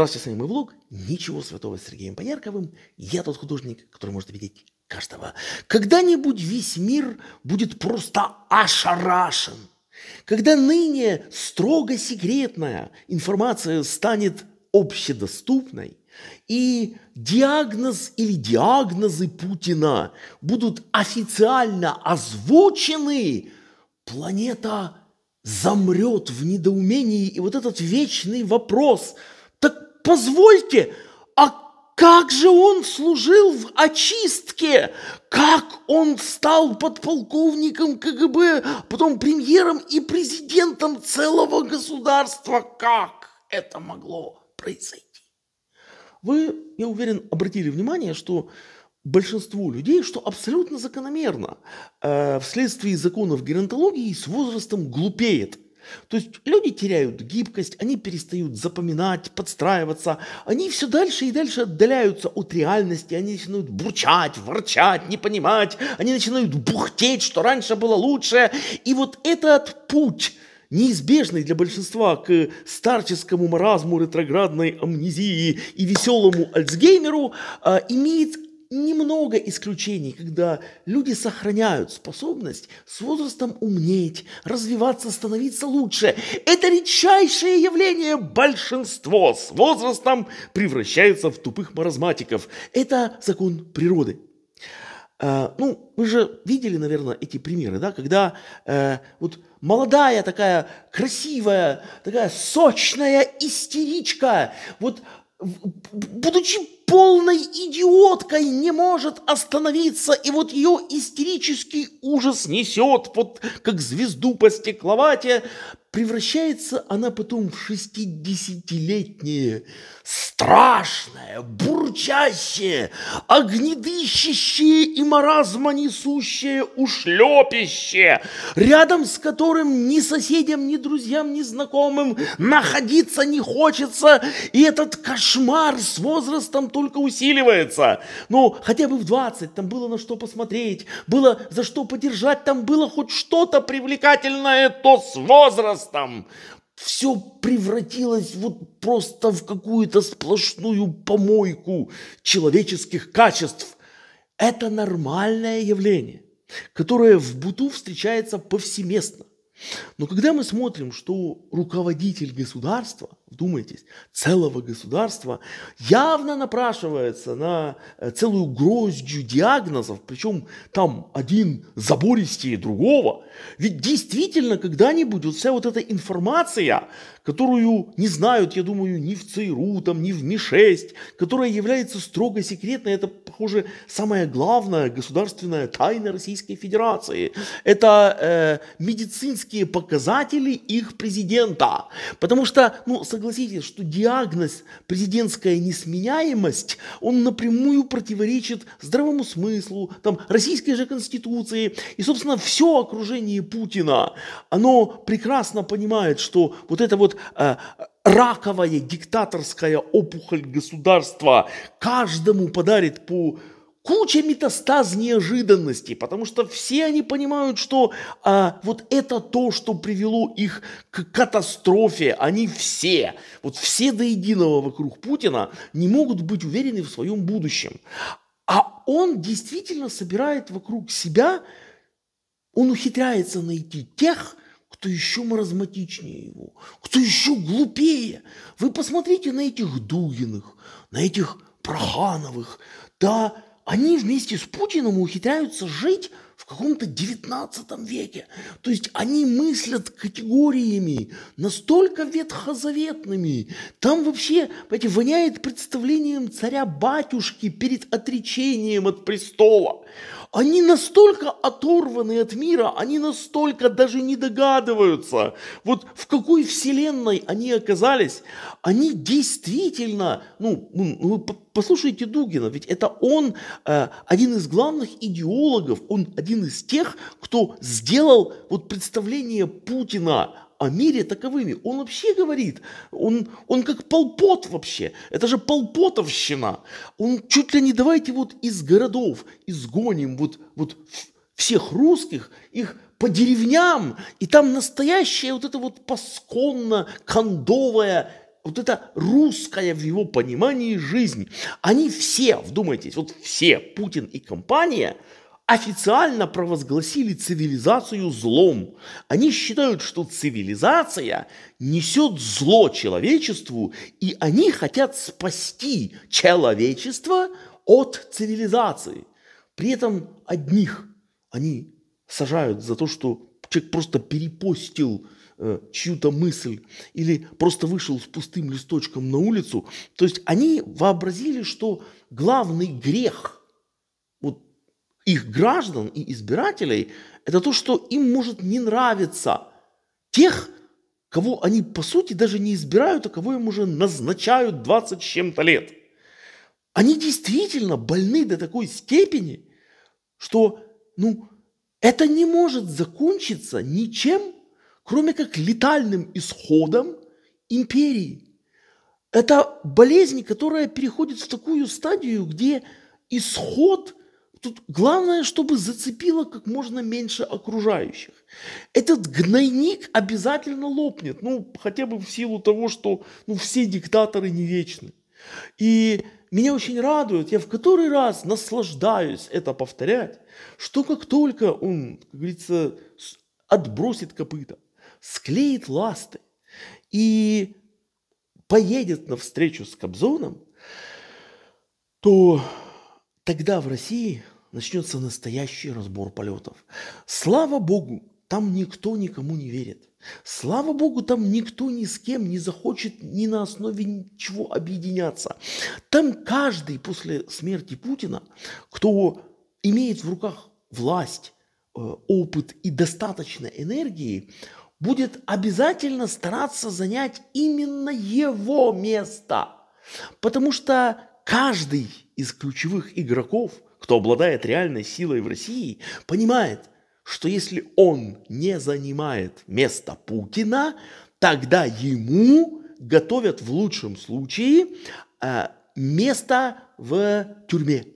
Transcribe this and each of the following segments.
Здравствуйте, с вами мой влог. Ничего святого с Сергеем Поярковым. Я тот художник, который может видеть каждого. Когда-нибудь весь мир будет просто ошарашен. Когда ныне строго секретная информация станет общедоступной, и диагноз или диагнозы Путина будут официально озвучены, планета замрет в недоумении. И вот этот вечный вопрос – позвольте, а как же он служил в очистке, как он стал подполковником КГБ, потом премьером и президентом целого государства, как это могло произойти? Вы, я уверен, обратили внимание, что большинству людей, что абсолютно закономерно, э, вследствие законов геронтологии с возрастом глупеет то есть люди теряют гибкость, они перестают запоминать, подстраиваться, они все дальше и дальше отдаляются от реальности, они начинают бурчать, ворчать, не понимать, они начинают бухтеть, что раньше было лучше. И вот этот путь неизбежный для большинства к старческому маразму, ретроградной амнезии и веселому Альцгеймеру, а, имеет немного исключений, когда люди сохраняют способность с возрастом умнеть, развиваться, становиться лучше. Это редчайшее явление. Большинство с возрастом превращается в тупых маразматиков. Это закон природы. Э, ну, вы же видели, наверное, эти примеры, да, когда э, вот молодая такая красивая, такая сочная истеричка, вот будучи полной идиоткой не может остановиться, и вот ее истерический ужас несет, вот как звезду по стекловате, превращается она потом в шестидесятилетнее, страшное, бурчащее, огнедыщащее и маразма несущее ушлепище, рядом с которым ни соседям, ни друзьям, ни знакомым находиться не хочется, и этот кошмар с возрастом то только усиливается. Ну, хотя бы в 20 там было на что посмотреть, было за что подержать, там было хоть что-то привлекательное, то с возрастом все превратилось вот просто в какую-то сплошную помойку человеческих качеств. Это нормальное явление, которое в буту встречается повсеместно. Но когда мы смотрим, что руководитель государства вдумайтесь, целого государства, явно напрашивается на э, целую гроздью диагнозов, причем там один забористее другого. Ведь действительно когда-нибудь вот вся вот эта информация, которую не знают, я думаю, ни в ЦРУ, там, ни в МИ-6, которая является строго секретной, это, похоже, самая главная государственная тайна Российской Федерации. Это э, медицинские показатели их президента. Потому что, ну, согласитесь, что диагноз «президентская несменяемость», он напрямую противоречит здравому смыслу, там, российской же конституции. И, собственно, все окружение Путина, оно прекрасно понимает, что вот это вот э, раковая диктаторская опухоль государства каждому подарит по куча метастаз неожиданностей, потому что все они понимают, что а, вот это то, что привело их к катастрофе. Они все, вот все до единого вокруг Путина не могут быть уверены в своем будущем. А он действительно собирает вокруг себя, он ухитряется найти тех, кто еще маразматичнее его, кто еще глупее. Вы посмотрите на этих Дугиных, на этих Прохановых, да, они вместе с Путиным ухитряются жить в каком-то 19 веке. То есть они мыслят категориями настолько ветхозаветными. Там вообще, понимаете, воняет представлением царя-батюшки перед отречением от престола. Они настолько оторваны от мира, они настолько даже не догадываются, вот в какой вселенной они оказались. Они действительно, ну, ну, ну послушайте Дугина, ведь это он э, один из главных идеологов, он один из тех, кто сделал вот представление Путина о мире таковыми. Он вообще говорит, он, он как полпот вообще, это же полпотовщина. Он чуть ли не давайте вот из городов изгоним вот, вот всех русских, их по деревням, и там настоящая вот эта вот пасконно-кондовая вот это русская в его понимании жизнь. Они все, вдумайтесь, вот все, Путин и компания – официально провозгласили цивилизацию злом. Они считают, что цивилизация несет зло человечеству, и они хотят спасти человечество от цивилизации. При этом одних они сажают за то, что человек просто перепостил э, чью-то мысль или просто вышел с пустым листочком на улицу. То есть они вообразили, что главный грех – их граждан и избирателей, это то, что им может не нравиться тех, кого они по сути даже не избирают, а кого им уже назначают 20 с чем-то лет. Они действительно больны до такой степени, что ну, это не может закончиться ничем, кроме как летальным исходом империи. Это болезнь, которая переходит в такую стадию, где исход Тут главное, чтобы зацепило как можно меньше окружающих. Этот гнойник обязательно лопнет, ну, хотя бы в силу того, что ну, все диктаторы не вечны. И меня очень радует, я в который раз наслаждаюсь это повторять, что как только он, как говорится, отбросит копыта, склеит ласты и поедет на встречу с Кобзоном, то тогда в России начнется настоящий разбор полетов. Слава Богу, там никто никому не верит. Слава Богу, там никто ни с кем не захочет ни на основе ничего объединяться. Там каждый после смерти Путина, кто имеет в руках власть, э, опыт и достаточно энергии, будет обязательно стараться занять именно его место. Потому что каждый из ключевых игроков – кто обладает реальной силой в России, понимает, что если он не занимает место Путина, тогда ему готовят в лучшем случае э, место в тюрьме.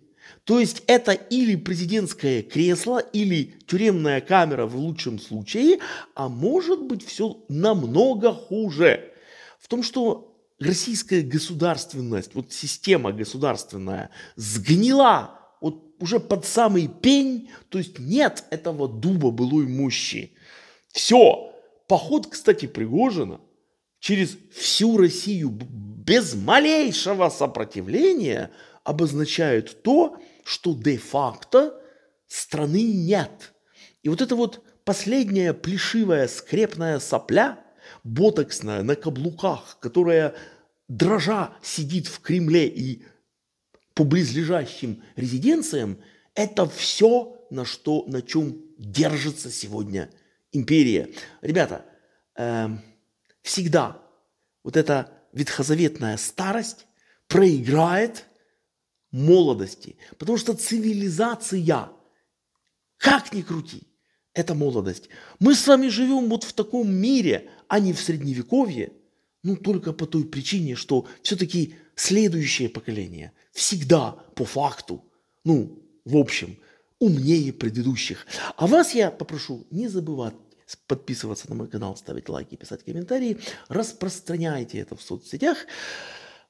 То есть это или президентское кресло, или тюремная камера в лучшем случае, а может быть все намного хуже. В том, что российская государственность, вот система государственная сгнила уже под самый пень, то есть нет этого дуба былой мощи. Все. Поход, кстати, Пригожина через всю Россию без малейшего сопротивления обозначает то, что де-факто страны нет. И вот это вот последняя плешивая скрепная сопля, ботоксная на каблуках, которая дрожа сидит в Кремле и по близлежащим резиденциям, это все, на, что, на чем держится сегодня империя. Ребята, э, всегда вот эта ветхозаветная старость проиграет молодости, потому что цивилизация, как ни крути, это молодость. Мы с вами живем вот в таком мире, а не в средневековье, ну только по той причине, что все-таки следующее поколение всегда по факту, ну, в общем, умнее предыдущих. А вас я попрошу не забывать подписываться на мой канал, ставить лайки, писать комментарии, распространяйте это в соцсетях.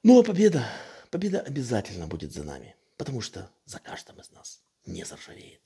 Ну а победа, победа обязательно будет за нами, потому что за каждым из нас не заржавеет.